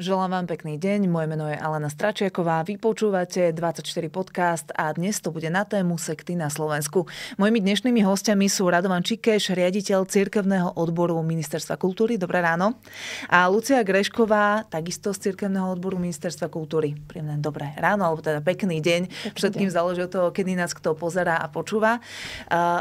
Želám vám pekný deň, moje meno je Alena Stračiaková, vypočúvate 24 podcast a dnes to bude na tému sekty na Slovensku. Mojimi dnešnými hostiami sú Radovan Čikeš, riaditeľ cirkevného odboru Ministerstva kultúry. Dobré ráno. A Lucia Grešková, takisto z cirkevného odboru Ministerstva kultúry. Príjemné dobré ráno, alebo teda pekný deň. Pekný Všetkým deň. záleží od toho, kedy nás kto pozerá a počúva.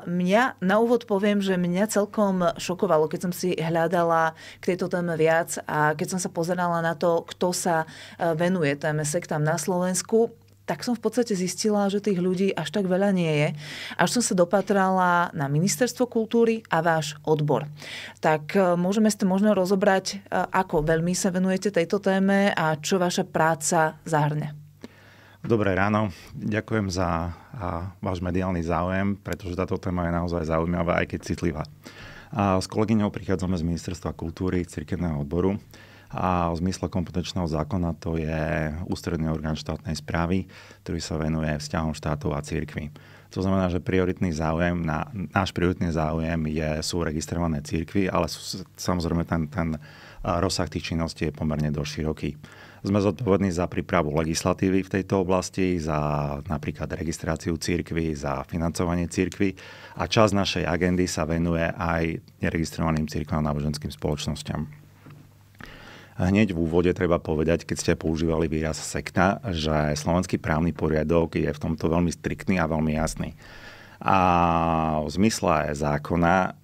Mňa na úvod poviem, že mňa celkom šokovalo, keď som si hľadala k tejto téme viac a keď som sa pozerala na to, kto, kto sa e, venuje téme sektám na Slovensku tak som v podstate zistila, že tých ľudí až tak veľa nie je. Až som sa dopatrala na Ministerstvo kultúry a váš odbor. Tak e, môžeme ste možno rozobrať, e, ako veľmi sa venujete tejto téme a čo vaša práca zahrne. Dobré ráno. Ďakujem za váš mediálny záujem, pretože táto téma je naozaj zaujímavá, aj keď citlivá. A s kolegyňou prichádzame z Ministerstva kultúry, cirkevného odboru a v zmysle kompetenčného zákona to je ústredný orgán štátnej správy, ktorý sa venuje vzťahom štátov a církvy. To znamená, že prioritný záujem, na, náš prioritný záujem je, sú registrované církvy, ale sú, samozrejme ten, ten rozsah tých činností je pomerne dosť široký. Sme zodpovední za prípravu legislatívy v tejto oblasti, za napríklad registráciu církvy, za financovanie církvy a čas našej agendy sa venuje aj neregistrovaným církvám a náboženským spoločnosťam. Hneď v úvode treba povedať, keď ste používali výraz sekta, že slovenský právny poriadok je v tomto veľmi striktný a veľmi jasný. A v zmysle zákona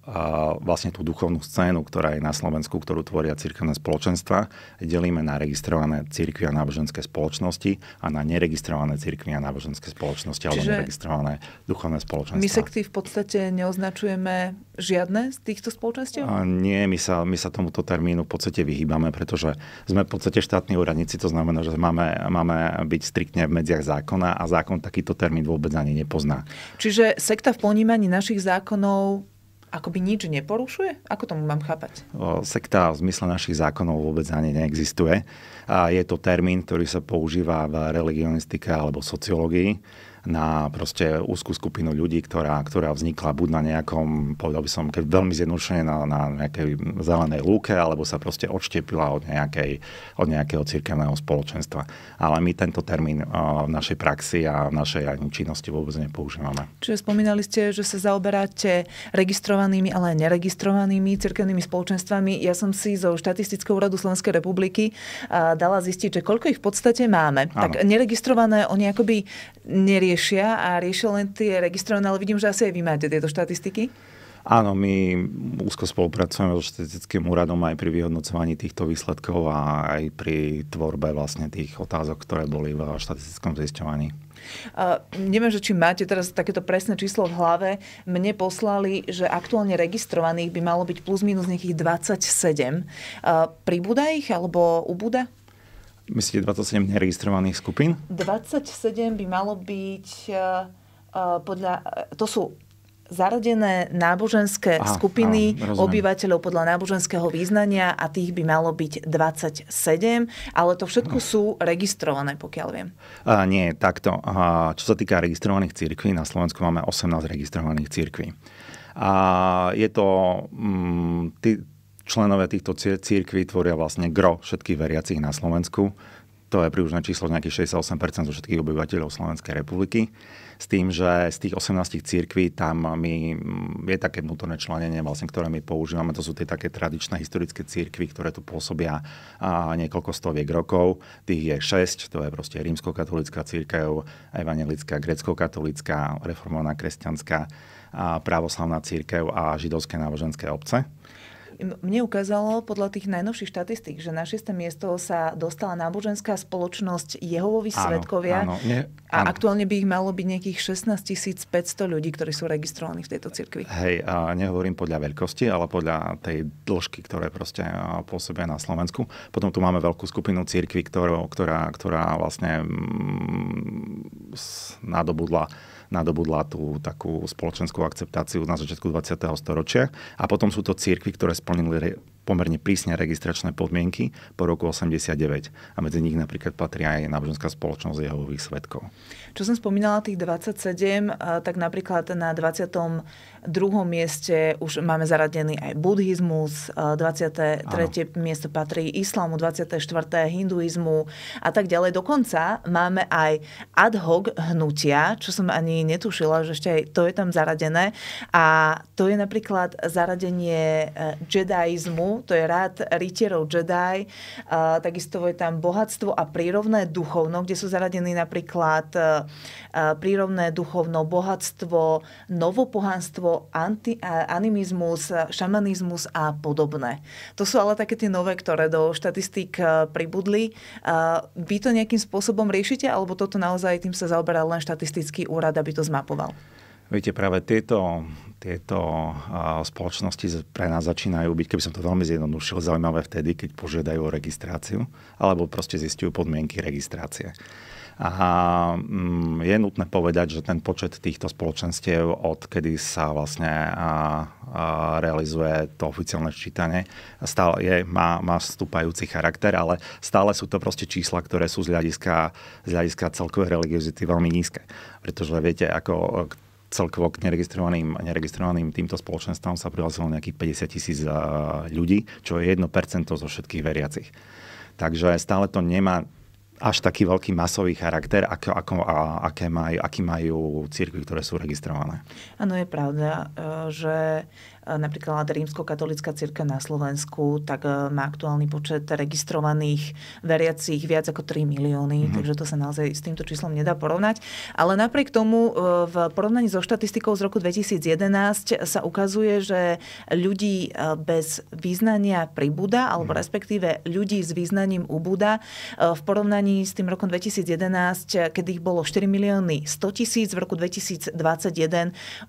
vlastne tú duchovnú scénu, ktorá je na Slovensku, ktorú tvoria cirkevné spoločenstva, delíme na registrované cirkvi a náboženské spoločnosti a na neregistrované cirkvi a náboženské spoločnosti Čiže alebo neregistrované duchovné spoločenstva. My sekty v podstate neoznačujeme žiadne z týchto spoločností? A nie, my sa, my sa tomuto termínu v podstate vyhýbame, pretože sme v podstate štátni úradníci, to znamená, že máme, máme byť striktne v medziach zákona a zákon takýto termín vôbec ani nepozná. Čiže sekta v ponímaní našich zákonov akoby nič neporušuje? Ako tomu mám chápať? Sekta v zmysle našich zákonov vôbec ani neexistuje. A je to termín, ktorý sa používa v religionistike alebo sociológii na proste úzkú skupinu ľudí, ktorá, ktorá vznikla buď na nejakom, povedal by som, keď veľmi zjednodušene na, na nejakej zelenej lúke, alebo sa proste odštepila od, nejakej, od nejakého cirkevného spoločenstva. Ale my tento termín eh, v našej praxi a v našej ani činnosti vôbec nepoužívame. Čiže spomínali ste, že sa zaoberáte registrovanými, ale aj neregistrovanými církevnými spoločenstvami. Ja som si zo Štatistického úradu Slovenskej republiky eh, dala zistiť, že koľko ich v podstate máme. Áno. Tak neregistrované, oni akoby neriešia a riešia len tie registrované, no, ale vidím, že asi aj vy máte tieto štatistiky. Áno, my úzko spolupracujeme so štatistickým úradom aj pri vyhodnocovaní týchto výsledkov a aj pri tvorbe vlastne tých otázok, ktoré boli v štatistickom zisťovaní. Uh, neviem, že či máte teraz takéto presné číslo v hlave. Mne poslali, že aktuálne registrovaných by malo byť plus minus nejakých 27. Uh, pribúda ich alebo ubúda? Myslíte 27 neregistrovaných skupín? 27 by malo byť uh, podľa... Eh, to sú zaradené náboženské aha, skupiny aha, obyvateľov podľa náboženského význania a tých by malo byť 27, ale to všetko no. sú registrované, pokiaľ viem. A nie, takto. A čo sa týka registrovaných církví, na Slovensku máme 18 registrovaných církví. A je to... Mm, ty, členovia týchto církví tvoria vlastne gro všetkých veriacich na Slovensku. To je príručné číslo nejakých 68% zo všetkých obyvateľov Slovenskej republiky. S tým, že z tých 18 církví tam my, mm, je také vnútorné členenie, vlastne, ktoré my používame. To sú tie také tradičné historické církvy, ktoré tu pôsobia a niekoľko stoviek rokov. Tých je 6, to je proste rímskokatolická církev, evangelická, grecko-katolická, reformovaná kresťanská, a pravoslavná církev a židovské náboženské obce mne ukázalo podľa tých najnovších štatistík, že na 6. miesto sa dostala náboženská spoločnosť Jehovovi áno, svetkovia áno, nie, áno. a aktuálne by ich malo byť nejakých 16 500 ľudí, ktorí sú registrovaní v tejto cirkvi. Hej, nehovorím podľa veľkosti, ale podľa tej dĺžky, ktoré proste pôsobia na Slovensku. Potom tu máme veľkú skupinu cirkvi, ktorá, ktorá, ktorá vlastne mm, nadobudla nadobudla tú takú spoločenskú akceptáciu na začiatku 20. storočia. A potom sú to církvy, ktoré splnili re- pomerne prísne registračné podmienky po roku 89. A medzi nich napríklad patrí aj náboženská spoločnosť Jehovových svetkov. Čo som spomínala tých 27, eh, tak napríklad na 20 druhom mieste už máme zaradený aj buddhizmus, 23. Eh, ano. miesto patrí islamu, 24. hinduizmu a tak ďalej. Dokonca máme aj ad hoc hnutia, čo som ani netušila, že ešte aj to je tam zaradené. A to je napríklad zaradenie jedaizmu, eh, to je rád rytierov Jedi, eh, takisto je tam bohatstvo a prírovné duchovno, kde sú zaradení napríklad prírovné duchovno, bohatstvo, novopohanstvo, anti, animizmus, šamanizmus a podobné. To sú ale také tie nové, ktoré do štatistík e, pribudli. E, vy to nejakým spôsobom riešite, alebo toto naozaj tým sa zaoberá len štatistický úrad, aby to zmapoval? Viete, práve tieto, tieto spoločnosti pre nás začínajú byť, keby som to veľmi zjednodušil, zaujímavé vtedy, keď požiadajú o registráciu alebo proste zistujú podmienky registrácie. A mm, je nutné povedať, že ten počet týchto spoločenstiev, odkedy sa vlastne realizuje to oficiálne čítanie, stále je, má, má vstupajúci charakter, ale stále sú to proste čísla, ktoré sú z hľadiska, z hľadiska celkovej religiozity veľmi nízke. Pretože viete, ako celkovo k neregistrovaným, neregistrovaným týmto spoločenstvom sa prihlásilo nejakých 50 tisíc ľudí, čo je 1% zo všetkých veriacich. Takže stále to nemá až taký veľký masový charakter, ako, ako, a, aké maj, aký majú cirkvi, ktoré sú registrované. Áno, je pravda, e, že Eh, napríklad rímsko-katolická círka na Slovensku, tak eh, má aktuálny počet registrovaných veriacich viac ako 3 milióny, mm-hmm. takže to sa naozaj s týmto číslom nedá porovnať. Ale napriek tomu eh, v porovnaní so štatistikou z roku 2011 sa ukazuje, že ľudí bez význania pribúda, alebo mhm. respektíve ľudí s význaním ubúda. V porovnaní s tým rokom 2011, kedy ich bolo 4 milióny 100 tisíc, v roku 2021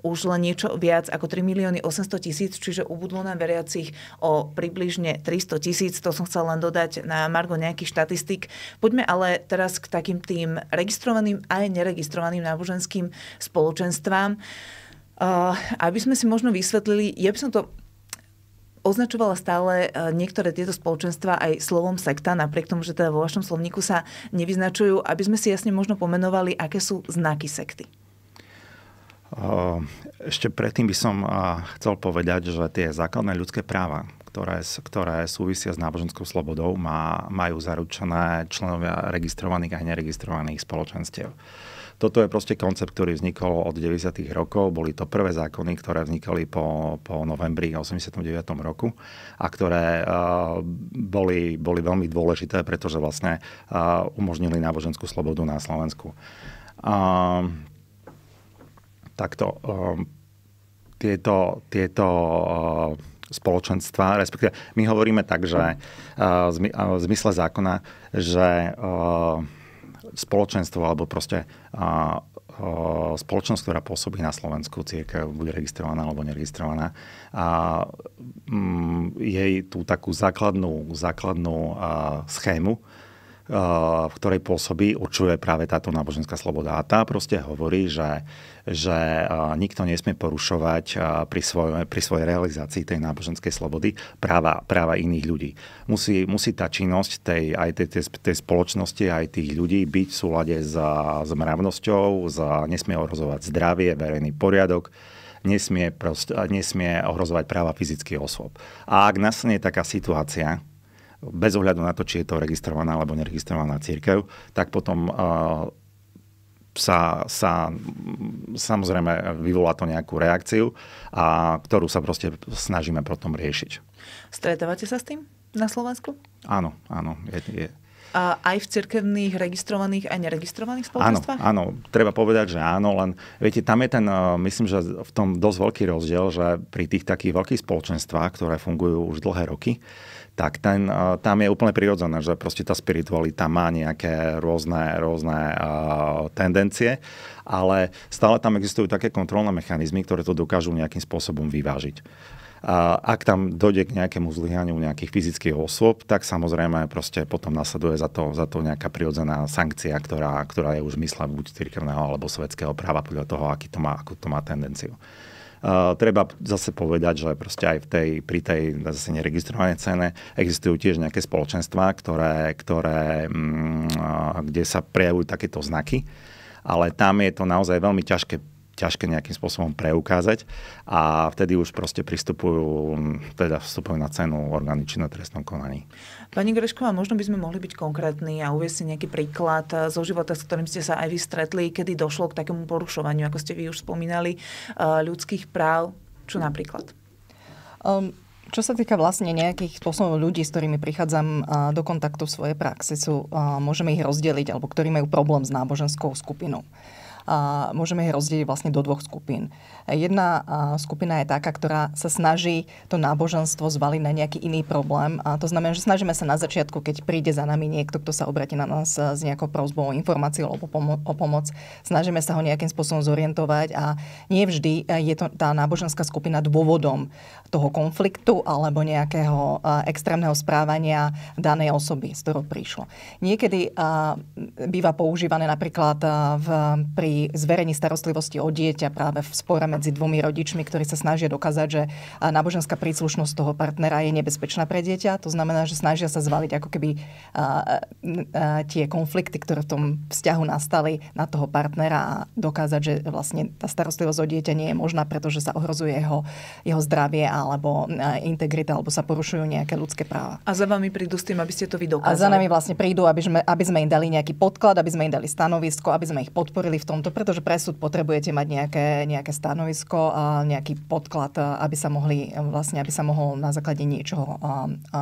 už len niečo viac ako 3 milióny 800 tisíc, čiže ubudlo nám veriacich o približne 300 tisíc. To som chcel len dodať na Margo nejakých štatistik. Poďme ale teraz k takým tým registrovaným aj neregistrovaným náboženským spoločenstvám. Uh, aby sme si možno vysvetlili, ja by som to označovala stále uh, niektoré tieto spoločenstva aj slovom sekta, napriek tomu, že teda vo vašom slovníku sa nevyznačujú, aby sme si jasne možno pomenovali, aké sú znaky sekty. Ehm, ešte predtým by som chcel povedať, že tie základné ľudské práva, ktoré, ktoré súvisia s náboženskou slobodou, má, majú zaručené členovia registrovaných a neregistrovaných spoločenstiev. Toto je proste koncept, ktorý vznikol od 90. rokov. Boli to prvé zákony, ktoré vznikali po, po novembri 89. roku a ktoré uh, boli, boli veľmi dôležité, pretože vlastne uh, umožnili náboženskú slobodu na Slovensku. Uh, takto um, tieto, tieto uh, spoločenstva, respektíve my hovoríme tak, že ehm, v zmysle zákona, že spoločenstvo alebo proste spoločnosť, ktorá pôsobí na Slovensku, cieka bude registrovaná alebo neregistrovaná, a mm, jej tú takú základnú, základnú schému v ktorej pôsobí, určuje práve táto náboženská sloboda. A tá proste hovorí, že, že nikto nesmie porušovať pri, svoj, pri svojej realizácii tej náboženskej slobody práva, práva iných ľudí. Musí, musí tá činnosť tej, aj tej, tej, tej spoločnosti, aj tých ľudí byť v súlade s, s mravnosťou, s, nesmie ohrozovať zdravie, verejný poriadok, nesmie, prost, nesmie ohrozovať práva fyzických osôb. A ak nastane taká situácia, bez ohľadu na to, či je to registrovaná alebo neregistrovaná církev, tak potom sa, sa samozrejme vyvolá to nejakú reakciu, a ktorú sa proste snažíme potom riešiť. Stretávate sa s tým na Slovensku? Áno, áno. Je, je. A aj v cirkevných registrovaných aj neregistrovaných spoločenstvách? Áno, áno, treba povedať, že áno, len viete, tam je ten, e, myslím, že v tom dosť veľký rozdiel, že pri tých takých veľkých spoločenstvách, ktoré fungujú už dlhé roky, uh, tak ten, tam je úplne prirodzené, že proste tá spiritualita má nejaké rôzne, rôzne tendencie, ale stále tam existujú také kontrolné mechanizmy, ktoré to dokážu nejakým spôsobom vyvážiť. A ak tam dojde k nejakému zlyhaniu nejakých fyzických osôb, tak samozrejme proste potom nasleduje za to, za to nejaká prirodzená sankcia, ktorá, ktorá je už v mysle buď cirkevného alebo svetského práva podľa toho, aký to má, akú to má tendenciu treba zase povedať, že proste aj v tej, pri tej zase neregistrovanej cene existujú tiež nejaké spoločenstvá, ktoré, ktoré, mm, kde sa prejavujú takéto znaky ale tam je to naozaj veľmi ťažké ťažké nejakým spôsobom preukázať a vtedy už proste pristupujú, mm, teda vstupujú na cenu orgány na trestnom konaní. Pani Grešková, možno by sme mohli byť konkrétni a uvieť si nejaký príklad eh, zo života, s ktorým ste sa aj vy stretli, kedy došlo k takému porušovaniu, ako ste vy už spomínali, eh, ľudských práv. Čo napríklad? Um, čo sa týka vlastne nejakých spôsobov ľudí, s ktorými prichádzam eh, do kontaktu v svojej praxi, sú, môžeme ich rozdeliť, alebo ktorí majú problém s náboženskou skupinou a môžeme ich rozdeliť vlastne do dvoch skupín. Jedna skupina je taká, ktorá sa snaží to náboženstvo zvaliť na nejaký iný problém. A to znamená, že snažíme sa na začiatku, keď príde za nami niekto, kto sa obratí na nás e, s nejakou prozbou informácií alebo pomo- o pomoc, snažíme sa ho nejakým spôsobom zorientovať a nie vždy e, je to tá náboženská skupina dôvodom toho konfliktu alebo nejakého e, extrémneho správania danej osoby, z ktorou prišlo. Niekedy býva používané napríklad v, pri zverejní starostlivosti o dieťa práve v spore medzi dvomi rodičmi, ktorí sa snažia dokázať, že náboženská príslušnosť toho partnera je nebezpečná pre dieťa. To znamená, že snažia sa zvaliť ako keby tie konflikty, ktoré v tom vzťahu nastali na toho partnera a dokázať, že vlastne tá starostlivosť o dieťa nie je možná, pretože sa ohrozuje jeho, jeho zdravie alebo integrita, alebo sa porušujú nejaké ľudské práva. A za vami prídu s tým, aby ste to vy dokázali? A za nami vlastne prídu, aby sme, aby sme im dali nejaký podklad, aby sme im dali stanovisko, aby sme ich podporili v tomto to pretože pre súd potrebujete mať nejaké, nejaké stanovisko a nejaký podklad, aby sa mohli, vlastne, aby sa mohol na základe niečoho, a, a,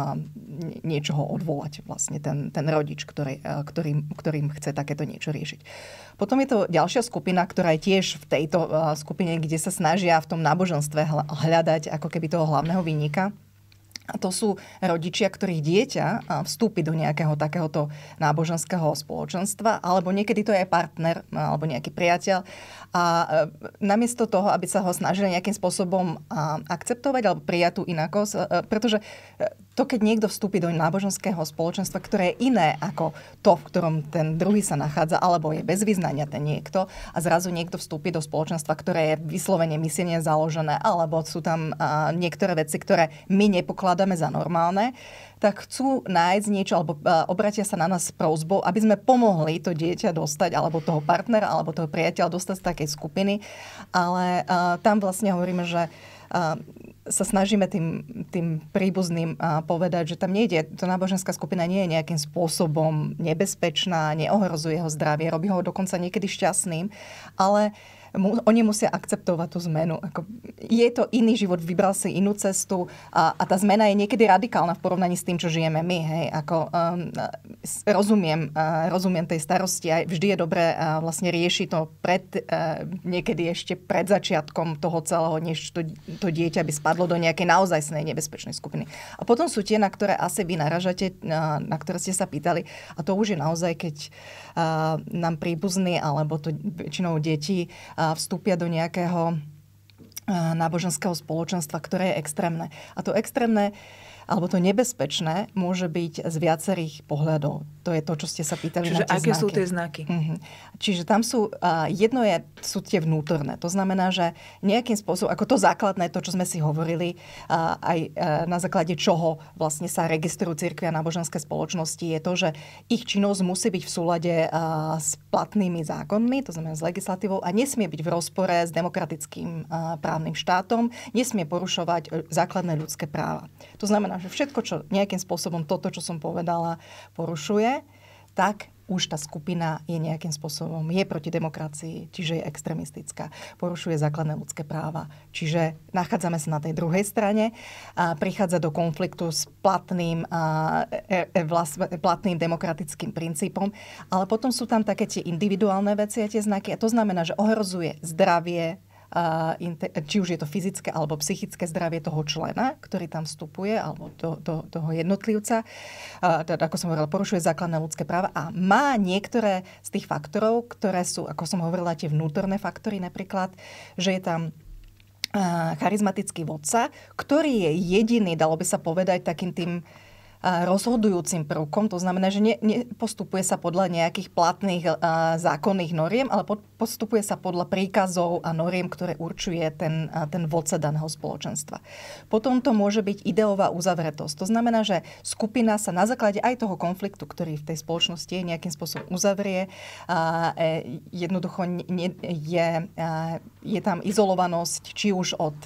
niečoho odvolať vlastne ten, ten rodič, ktorý, ktorým, ktorým chce takéto niečo riešiť. Potom je to ďalšia skupina, ktorá je tiež v tejto skupine, kde sa snažia v tom náboženstve hľadať ako keby toho hlavného vynika. A to sú rodičia, ktorých dieťa vstúpi do nejakého takéhoto náboženského spoločenstva, alebo niekedy to je aj partner, alebo nejaký priateľ. A e, namiesto toho, aby sa ho snažili nejakým spôsobom akceptovať alebo prijať tú inakosť, e, e, pretože to, keď niekto vstúpi do náboženského spoločenstva, ktoré je iné ako to, v ktorom ten druhý sa nachádza, alebo je bez vyznania ten niekto, a zrazu niekto vstúpi do spoločenstva, ktoré je vyslovene misiene založené, alebo sú tam niektoré veci, ktoré my nepokladáme za normálne, tak chcú nájsť niečo alebo e, obratia sa na nás s prozbou, aby sme pomohli to dieťa dostať alebo toho partnera alebo toho priateľa dostať z takej skupiny. Ale uh, tam vlastne hovoríme, že e, sa snažíme tým, tým príbuzným povedať, že tam nejde, to náboženská skupina nie je nejakým spôsobom nebezpečná, neohrozuje ho zdravie, robí ho dokonca niekedy šťastným, ale uh, mu, oni musia akceptovať tú zmenu. Ako, je to iný život, vybral si inú cestu a, a tá zmena je niekedy radikálna v porovnaní s tým, čo žijeme my. Hej. Ako, um, rozumiem, uh, rozumiem tej starosti a vždy je dobré uh, vlastne riešiť to pred, uh, niekedy ešte pred začiatkom toho celého, než to, to dieťa by spadlo do nejakej naozajstnej nebezpečnej skupiny. A potom sú tie, na ktoré asi vy naražate, uh, na ktoré ste sa pýtali. A to už je naozaj, keď uh, nám príbuzní alebo to väčšinou deti uh, vstúpia do nejakého eh, náboženského spoločenstva, ktoré je extrémne. A to extrémne alebo to nebezpečné môže byť z viacerých pohľadov. To je to, čo ste sa pýtali Čiže na tie aké znaky. sú tie znaky? Mm-hmm. Čiže tam sú, uh, jedno je, sú tie vnútorné. To znamená, že nejakým spôsobom, ako to základné, to, čo sme si hovorili, uh, aj uh, na základe čoho vlastne sa registrujú církvia a náboženské spoločnosti, je to, že ich činnosť musí byť v súlade uh, s platnými zákonmi, to znamená s legislatívou, a nesmie byť v rozpore s demokratickým uh, právnym štátom, nesmie porušovať e, základné ľudské práva. To znamená, a že všetko, čo nejakým spôsobom toto, čo som povedala, porušuje, tak už tá skupina je nejakým spôsobom, je proti demokracii, čiže je extremistická, porušuje základné ľudské práva. Čiže nachádzame sa na tej druhej strane a prichádza do konfliktu s platným, a, e, e, vlast, platným demokratickým princípom, ale potom sú tam také tie individuálne veci a tie znaky a to znamená, že ohrozuje zdravie, Eh, či už je to fyzické alebo psychické zdravie toho člena, ktorý tam vstupuje, alebo to, to, toho jednotlivca, eh, teda, ako som hovorila, porušuje základné ľudské práva a má niektoré z tých faktorov, ktoré sú, ako som hovorila, tie vnútorné faktory napríklad, že je tam eh, charizmatický vodca, ktorý je jediný, dalo by sa povedať, takým tým rozhodujúcim prvkom. To znamená, že nepostupuje sa podľa nejakých platných zákonných noriem, ale postupuje sa podľa príkazov a noriem, ktoré určuje ten, ten vodca daného spoločenstva. Potom to môže byť ideová uzavretosť. To znamená, že skupina sa na základe aj toho konfliktu, ktorý v tej spoločnosti je, nejakým spôsobom uzavrie. A, e, jednoducho je, je tam izolovanosť, či už od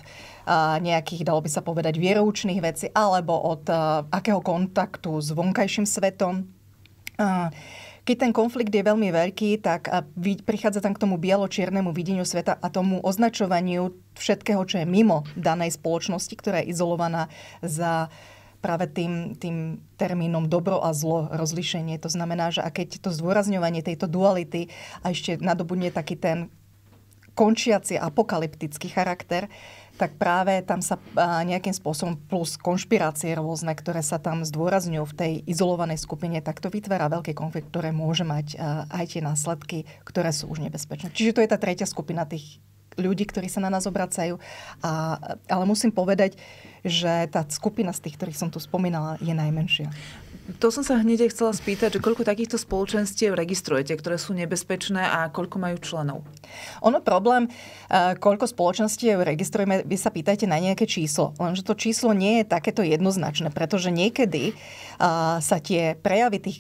nejakých, dalo by sa povedať, vieroučných vecí alebo od akého kontaktu s vonkajším svetom. Keď ten konflikt je veľmi veľký, tak prichádza tam k tomu bielo-čiernemu videniu sveta a tomu označovaniu všetkého, čo je mimo danej spoločnosti, ktorá je izolovaná za práve tým, tým termínom dobro a zlo rozlišenie. To znamená, že a keď to zdôrazňovanie tejto duality a ešte nadobudne taký ten končiaci apokalyptický charakter, tak práve tam sa nejakým spôsobom plus konšpirácie rôzne, ktoré sa tam zdôrazňujú v tej izolovanej skupine, tak to vytvára veľký konflikt, ktoré môže mať aj tie následky, ktoré sú už nebezpečné. Čiže to je tá tretia skupina tých ľudí, ktorí sa na nás obracajú. A, ale musím povedať, že tá skupina z tých, ktorých som tu spomínala, je najmenšia to som sa hneď chcela spýtať, že koľko takýchto spoločenstiev registrujete, ktoré sú nebezpečné a koľko majú členov? Ono problém, eh, koľko spoločenstiev registrujeme, vy sa pýtajte na nejaké číslo. Lenže to číslo nie je takéto jednoznačné, pretože niekedy eh, sa tie prejavy tých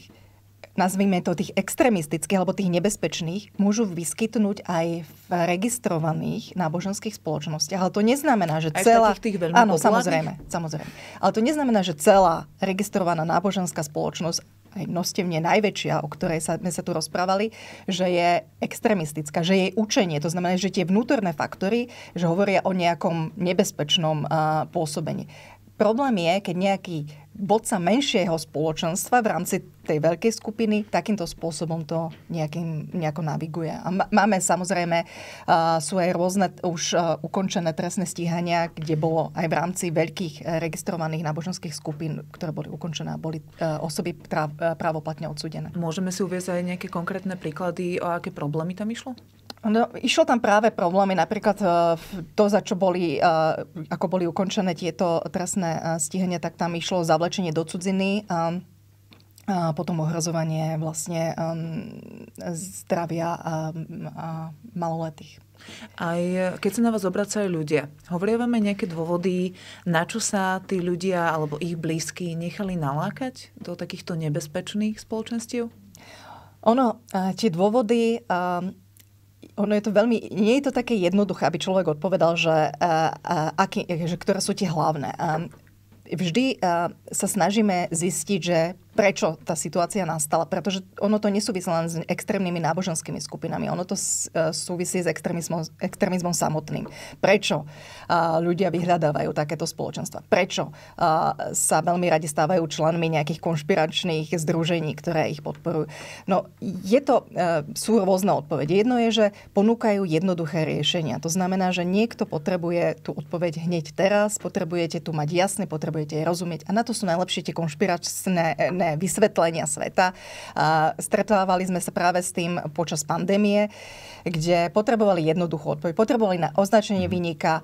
nazvime to tých extrémistických alebo tých nebezpečných, môžu vyskytnúť aj v registrovaných náboženských spoločnostiach. Ale to neznamená, že celá... Aj tých, tých veľmi áno, samozrejme, samozrejme. Ale to neznamená, že celá registrovaná náboženská spoločnosť aj nostevne najväčšia, o ktorej sa, sme sa tu rozprávali, že je extremistická, že jej učenie, to znamená, že tie vnútorné faktory, že hovoria o nejakom nebezpečnom uh, pôsobení. Problém je, keď nejaký vodca menšieho spoločenstva v rámci tej veľkej skupiny takýmto spôsobom to nejakým, nejako naviguje. A máme samozrejme, uh, sú aj rôzne už uh, ukončené trestné stíhania, kde bolo aj v rámci veľkých e, registrovaných náboženských skupín, ktoré boli ukončené a boli uh, osoby práv, e, právoplatne odsudené. Môžeme si uvieť aj nejaké konkrétne príklady, o aké problémy tam išlo? No, išlo tam práve problémy, napríklad e, to, za čo boli, e, ako boli ukončené tieto trestné e, stíhania, tak tam išlo zavlečenie do cudziny, a potom ohrozovanie vlastne zdravia a, a maloletých. Aj keď sa na vás obracajú ľudia, hovoria vám aj nejaké dôvody, na čo sa tí ľudia alebo ich blízky nechali nalákať do takýchto nebezpečných spoločenstiev? Ono, tie dôvody ono je to veľmi, nie je to také jednoduché, aby človek odpovedal, že, uh, aký, že ktoré sú tie hlavné. Um, vždy uh, sa snažíme zistiť, že prečo tá situácia nastala. Pretože ono to nesúvisí len s extrémnymi náboženskými skupinami. Ono to e, súvisí s extrémizmom, extrémizmom samotným. Prečo e, ľudia vyhľadávajú takéto spoločenstva? Prečo e, sa veľmi radi stávajú členmi nejakých konšpiračných združení, ktoré ich podporujú? No, je to, sú rôzne odpovede. Jedno je, že ponúkajú jednoduché riešenia. To znamená, že niekto potrebuje tú odpoveď hneď teraz, potrebujete tu mať jasne, potrebujete jej rozumieť. A na to sú najlepšie tie konšpiračné vysvetlenia sveta. A stretávali sme sa práve s tým počas pandémie, kde potrebovali jednoduchú odpoveď, potrebovali na označenie mm. vynika,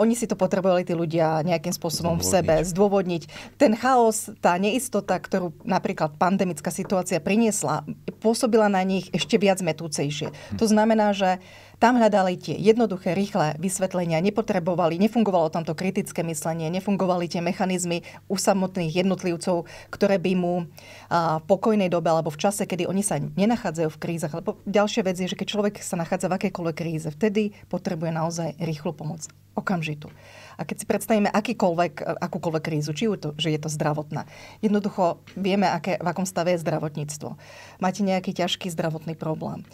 oni si to potrebovali tí ľudia nejakým spôsobom zdôvodniť. v sebe zdôvodniť. Ten chaos, tá neistota, ktorú napríklad pandemická situácia priniesla, pôsobila na nich ešte viac metúcejšie. Mm. To mhm. znamená, že tam hľadali tie jednoduché, rýchle vysvetlenia, nepotrebovali, nefungovalo tamto kritické myslenie, nefungovali tie mechanizmy u samotných jednotlivcov, ktoré by mu v pokojnej dobe alebo v čase, kedy oni sa nenachádzajú v krízach. Lebo ďalšia vec je, že keď človek sa nachádza v akékoľvek kríze, vtedy potrebuje naozaj rýchlu pomoc okamžitú. A keď si predstavíme akýkoľvek, e, akúkoľvek krízu, či to, že je to zdravotná, jednoducho vieme, aké, v akom stave je zdravotníctvo. Máte nejaký ťažký zdravotný problém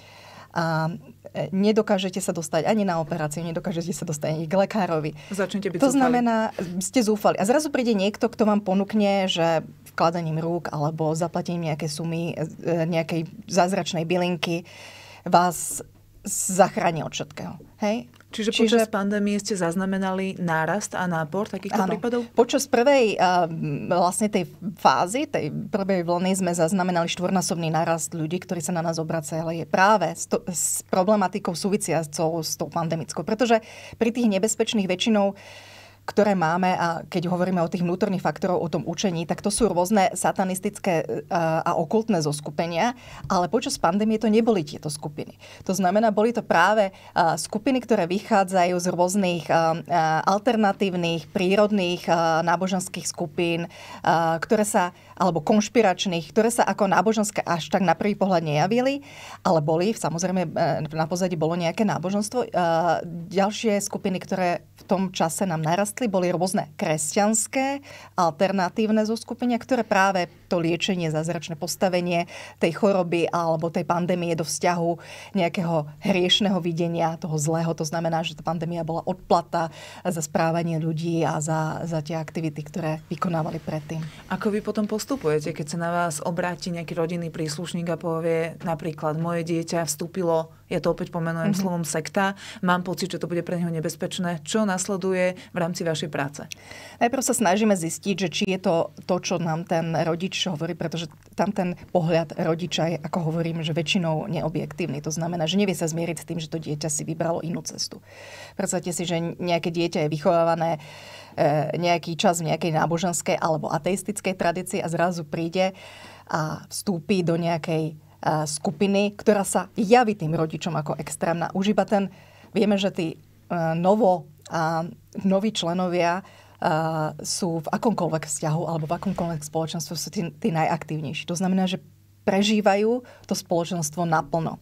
a e, nedokážete sa dostať ani na operáciu, nedokážete sa dostať ani k lekárovi. Začnete byť To zúfali. znamená, ste zúfali. A zrazu príde niekto, kto vám ponúkne, že vkladaním rúk alebo zaplatením nejaké sumy, e, e, nejakej zázračnej bylinky vás zachráni od všetkého. Hej? Čiže počas Čiže... pandémie ste zaznamenali nárast a nápor takýchto áno. prípadov? Počas prvej eh, vlastne tej fázy, tej prvej vlny sme zaznamenali štvornásobný nárast ľudí, ktorí sa na nás obracali práve s, to, s problematikou súvisiacou s tou pandemickou. Pretože pri tých nebezpečných väčšinou uh, ktoré máme a keď hovoríme o tých vnútorných faktorov, o tom učení, tak to sú rôzne satanistické e, a okultné zoskupenia, ale počas pandémie to neboli tieto skupiny. To znamená, boli to práve e, skupiny, ktoré vychádzajú z rôznych e, alternatívnych, prírodných náboženských skupín, ktoré sa, alebo konšpiračných, ktoré sa ako náboženské až tak na prvý pohľad nejavili, ale boli, samozrejme, na pozadí bolo nejaké náboženstvo. Ďalšie skupiny, ktoré v tom čase nám narastli, boli rôzne kresťanské, alternatívne zoskupenia, ktoré práve to liečenie, zázračné postavenie tej choroby alebo tej pandémie do vzťahu nejakého hriešného videnia, toho zlého. To znamená, že tá pandémia bola odplata za správanie ľudí a za, za tie aktivity, ktoré vykonávali predtým. Ako vy potom postupujete, keď sa na vás obráti nejaký rodinný príslušník a povie napríklad moje dieťa vstúpilo, ja to opäť pomenujem mm-hmm. slovom sekta, mám pocit, že to bude pre neho nebezpečné. Čo nasleduje v rámci vašej práce? Najprv sa snažíme zistiť, že či je to to, čo nám ten rodič hovorí, pretože tam ten pohľad rodiča je, ako hovorím, že väčšinou neobjektívny. To znamená, že nevie sa zmieriť s tým, že to dieťa si vybralo inú cestu. Predstavte si, že nejaké dieťa je vychovávané e, nejaký čas v nejakej náboženskej alebo ateistickej tradícii a zrazu príde a vstúpi do nejakej e, skupiny, ktorá sa javí tým rodičom ako extrémna. Už iba ten, vieme, že tí e, novo a noví členovia sú v akomkoľvek vzťahu alebo v akomkoľvek spoločenstve sú tí, tí najaktívnejší. To znamená, že prežívajú to spoločenstvo naplno.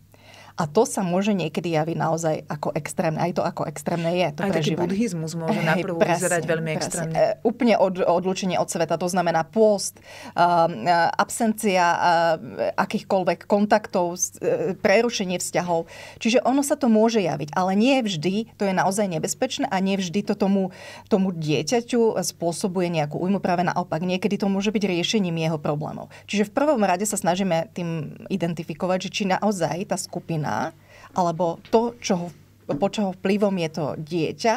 A to sa môže niekedy javiť naozaj ako extrémne. Aj to ako extrémne je. To Aj prežívanie. taký buddhizmus môže hey, naprvo vyzerať veľmi extrémne. E, úplne od, odlučenie od sveta. To znamená pôst, uh, absencia uh, akýchkoľvek kontaktov, uh, prerušenie vzťahov. Čiže ono sa to môže javiť. Ale nie vždy to je naozaj nebezpečné a nie vždy to tomu, tomu dieťaťu spôsobuje nejakú újmu. Práve naopak. Niekedy to môže byť riešením jeho problémov. Čiže v prvom rade sa snažíme tým identifikovať, že či naozaj tá skupina žena, alebo to, čo ho po čoho vplyvom je to dieťa,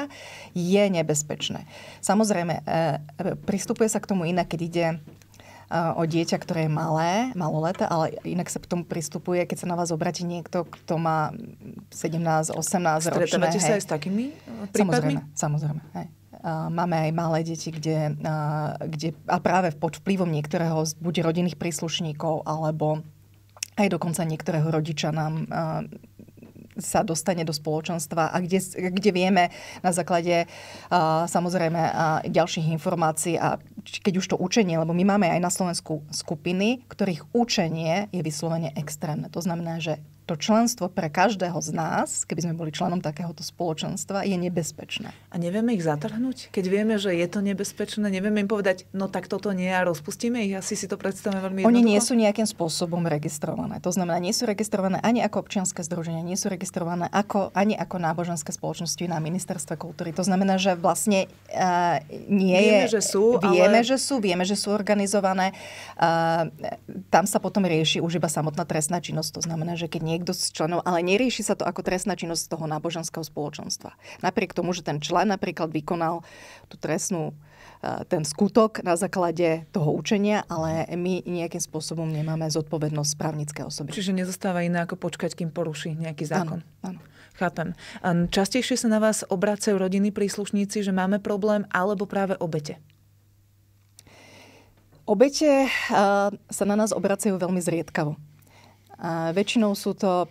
je nebezpečné. Samozrejme, e, pristupuje sa k tomu inak, keď ide e, o dieťa, ktoré je malé, maloleté, ale inak sa k tomu pristupuje, keď sa na vás obratí niekto, kto má 17, 18 rokov. ročné. Stretávate sa aj s takými e, prípadmi? Samozrejme, samozrejme. Hej. Máme aj malé deti, kde, kde, a práve pod vplyvom niektorého z buď rodinných príslušníkov, alebo aj dokonca niektorého rodiča nám sa dostane do spoločenstva a kde, kde vieme na základe uh, samozrejme uh, ďalších informácií a keď už to učenie, lebo my máme aj na Slovensku skupiny, ktorých učenie je vyslovene extrémne. To znamená, že to členstvo pre každého z nás, keby sme boli členom takéhoto spoločenstva, je nebezpečné. A nevieme ich zatrhnúť? Keď vieme, že je to nebezpečné, nevieme im povedať, no tak toto nie a rozpustíme ich? Asi si to predstavujeme veľmi jednoducho. Oni nie sú nejakým spôsobom registrované. To znamená, nie sú registrované ani ako občianske združenia, nie sú registrované ako, ani ako náboženské spoločnosti na ministerstve kultúry. To znamená, že vlastne uh, nie vieme, je... Že sú, vieme, ale... že sú, vieme, že sú organizované. Uh, tam sa potom rieši už iba samotná trestná činnosť. To znamená, že keď nie niekto z členov, ale nerieši sa to ako trestná činnosť toho náboženského spoločenstva. Napriek tomu, že ten člen napríklad vykonal tú trestnú e, ten skutok na základe toho učenia, ale my nejakým spôsobom nemáme zodpovednosť právnické osoby. Čiže nezostáva iné ako počkať, kým poruší nejaký zákon. Áno, áno. Chápem. Častejšie sa na vás obracajú rodiny príslušníci, že máme problém, alebo práve obete? Obete e, sa na nás obracajú veľmi zriedkavo. Väčšinou sú to e,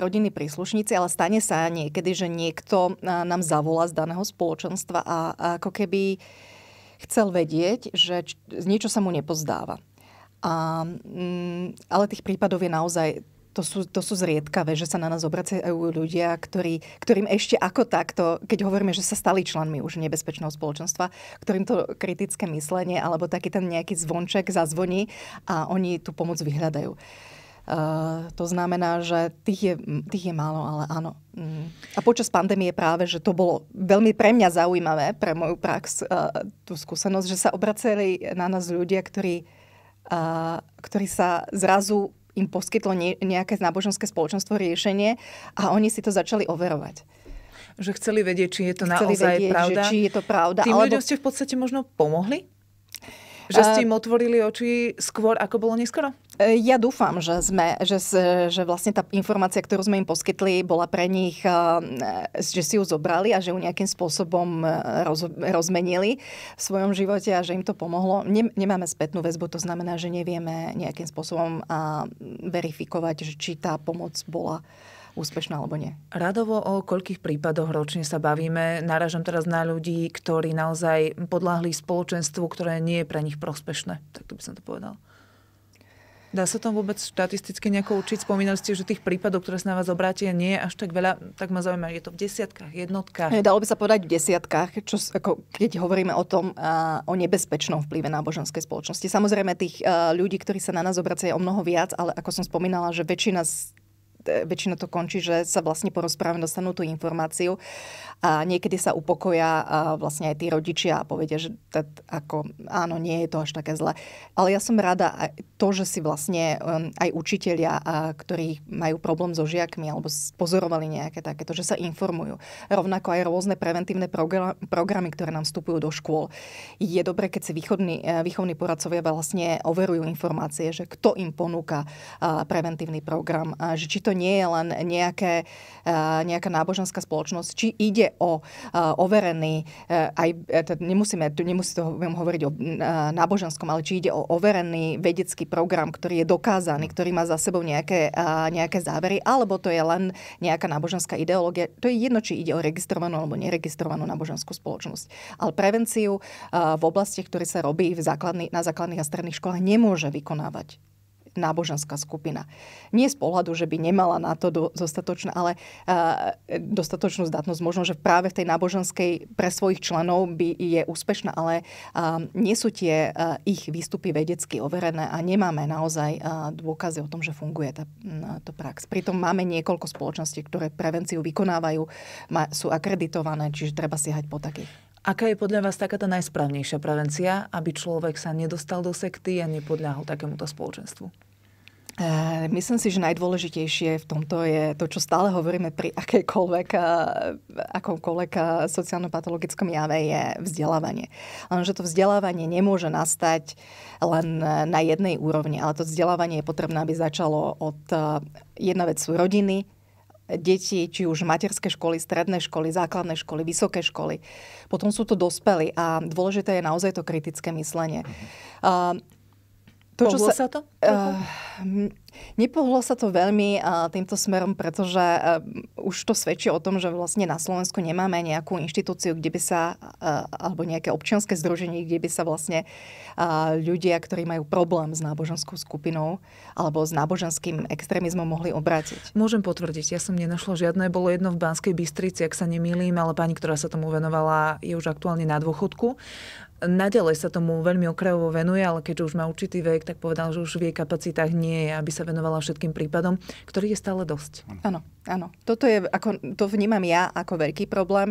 rodiny príslušníci, ale stane sa niekedy, že niekto e, nám zavolá z daného spoločenstva a ako keby chcel vedieť, že niečo sa mu nepozdáva. A, mm, ale tých prípadov je naozaj to sú, to sú zriedkavé, že sa na nás obracajú ľudia, ktorí, ktorým ešte ako takto, keď hovoríme, že sa stali členmi už nebezpečného spoločenstva, ktorým to kritické myslenie alebo taký ten nejaký zvonček zazvoní a oni tú pomoc vyhľadajú. Uh, Eh, to znamená, že tých je, tých je málo, ale áno. Mm. A počas pandémie práve, že to bolo veľmi pre mňa zaujímavé, pre moju prax, eh, tú skúsenosť, že sa obraceli na nás ľudia, ktorí, eh, ktorí sa zrazu im poskytlo nejaké náboženské spoločenstvo riešenie a oni si to začali overovať že chceli vedieť, či je to chceli naozaj vedieť, pravda. Že, či je to pravda. Tým alebo... ľuďom ste v podstate možno pomohli? Že ste im otvorili oči skôr, ako bolo neskoro? E, ja dúfam, že, sme, že, že vlastne tá informácia, ktorú sme im poskytli, bola pre nich, e, e, že si ju zobrali a že ju nejakým spôsobom roz, rozmenili v svojom živote a že im to pomohlo. Nemáme spätnú väzbu, to znamená, že nevieme nejakým spôsobom verifikovať, či tá pomoc bola úspešná alebo nie. Radovo o koľkých prípadoch ročne sa bavíme? Náražam teraz na ľudí, ktorí naozaj podláhli spoločenstvu, ktoré nie je pre nich prospešné. Tak to by som to povedal. Dá sa to vôbec štatisticky nejako učiť? Spomínali ste, že tých prípadov, ktoré sa na vás obrátia, nie je až tak veľa. Tak ma zaujíma, je to v desiatkách, jednotkách? E, dalo by sa povedať v desiatkách, čo, ako, keď hovoríme o tom, a, o nebezpečnom vplyve náboženskej spoločnosti. Samozrejme, tých a, e, ľudí, ktorí sa na nás obracajú o mnoho viac, ale ako som spomínala, že väčšina z E, väčšinou to končí, že sa vlastne po dostanú tú informáciu a niekedy sa upokoja vlastne aj tí rodičia a povedia, že tak, ako, áno, nie je to až také zle. Ale ja som rada aj to, že si vlastne um, aj učitelia, ktorí majú problém so žiakmi alebo pozorovali nejaké takéto, že sa informujú. Rovnako aj rôzne preventívne programy, ktoré nám vstupujú do škôl. Je dobré, keď si východný, e, výchovní poradcovia vlastne overujú informácie, že kto im ponúka preventívny program, že či to nie je len nejaké, eh, nejaká náboženská spoločnosť, či ide o eh, overený, eh, aj, nemusíme, nemusí to hovoriť o mm, náboženskom, ale či ide o overený vedecký program, ktorý je dokázaný, ktorý má za sebou nejaké, nejaké závery, alebo to je len nejaká náboženská ideológia. To je jedno, či ide o registrovanú alebo neregistrovanú náboženskú spoločnosť. Ale prevenciu v oblasti, ktorý sa robí v základný, na základných a stredných školách, nemôže vykonávať náboženská skupina. Nie z pohľadu, že by nemala na to dostatočnú, ale eh, dostatočnú zdatnosť. Možno, že práve v tej náboženskej pre svojich členov by je úspešná, ale uh, nie sú tie eh, ich výstupy vedecky overené a nemáme naozaj dôkazy o tom, že funguje tá, hm, to prax. Pritom máme niekoľko spoločností, ktoré prevenciu vykonávajú, ma, sú akreditované, čiže treba siahať po takých. Aká je podľa vás taká tá najsprávnejšia prevencia, aby človek sa nedostal do sekty a nepodľahol takémuto spoločenstvu? Eh, myslím si, že najdôležitejšie v tomto je to, čo stále hovoríme pri akejkoľvek, eh, akomkoľvek eh, sociálno-patologickom jave je vzdelávanie. Lenže to vzdelávanie nemôže nastať len na jednej úrovni, ale to vzdelávanie je potrebné, aby začalo od jedna vec sú rodiny, deti, či už materské školy, stredné školy, základné školy, vysoké školy. Potom sú to dospelí a dôležité je naozaj to kritické myslenie. Uh-huh. To, čo sa, sa to? Uh, nepohlo sa to veľmi uh, týmto smerom, pretože uh, už to svedčí o tom, že vlastne na Slovensku nemáme nejakú inštitúciu, kde by sa, uh, alebo nejaké občianske združenie, kde by sa vlastne uh, ľudia, ktorí majú problém s náboženskou skupinou alebo s náboženským extrémizmom mohli obrátiť. Môžem potvrdiť, ja som nenašla žiadne, bolo jedno v Banskej Bystrici, ak sa nemýlim, ale pani, ktorá sa tomu venovala, je už aktuálne na dôchodku Nadalej sa tomu veľmi okrajovo venuje, ale keďže už má určitý vek, tak povedal, že už v jej kapacitách nie je, aby sa venovala všetkým prípadom, ktorých je stále dosť. Áno, áno. Toto je, ako, to vnímam ja ako veľký problém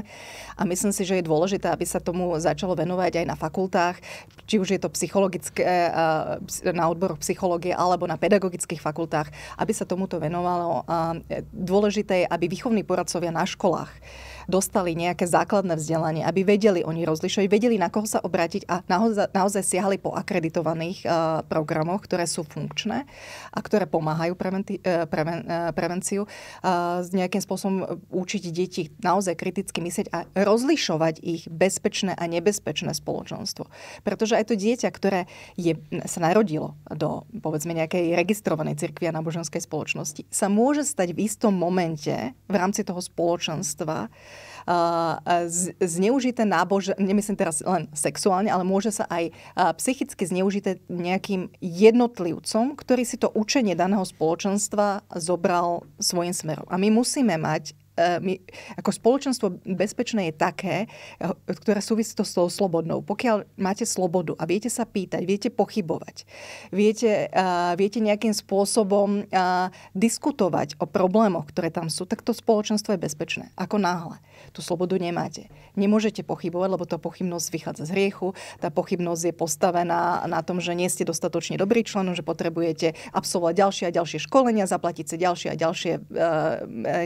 a myslím si, že je dôležité, aby sa tomu začalo venovať aj na fakultách, či už je to psychologické, e, na odboroch psychológie alebo na pedagogických fakultách, aby sa tomuto venovalo. E, dôležité je, aby výchovní poradcovia na školách dostali nejaké základné vzdelanie, aby vedeli oni rozlišovať, vedeli na koho sa obrátiť a naozaj, naozaj siahali po akreditovaných e, programoch, ktoré sú funkčné a ktoré pomáhajú preventi- e, preven- e, prevenciu. S nejakým spôsobom učiť deti naozaj kriticky myslieť a rozlišovať ich bezpečné a nebezpečné spoločenstvo. Pretože aj to dieťa, ktoré je, sa narodilo do povedzme nejakej registrovanej cirkvi a náboženskej spoločnosti, sa môže stať v istom momente v rámci toho spoločenstva zneužité nábož, nemyslím teraz len sexuálne, ale môže sa aj psychicky zneužité nejakým jednotlivcom, ktorý si to učenie daného spoločenstva zobral svojim smerom. A my musíme mať E, my, ako spoločenstvo bezpečné je také, e, ktoré súvisí to s tou slobodnou. Pokiaľ máte slobodu a viete sa pýtať, viete pochybovať, viete, uh, viete nejakým spôsobom uh, diskutovať o problémoch, ktoré tam sú, tak to spoločenstvo je bezpečné. Ako náhle tú slobodu nemáte, nemôžete pochybovať, lebo tá pochybnosť vychádza z hriechu. Tá pochybnosť je postavená na tom, že nie ste dostatočne dobrý člen, že potrebujete absolvovať ďalšie a ďalšie školenia, zaplatiť si ďalšie a ďalšie e, e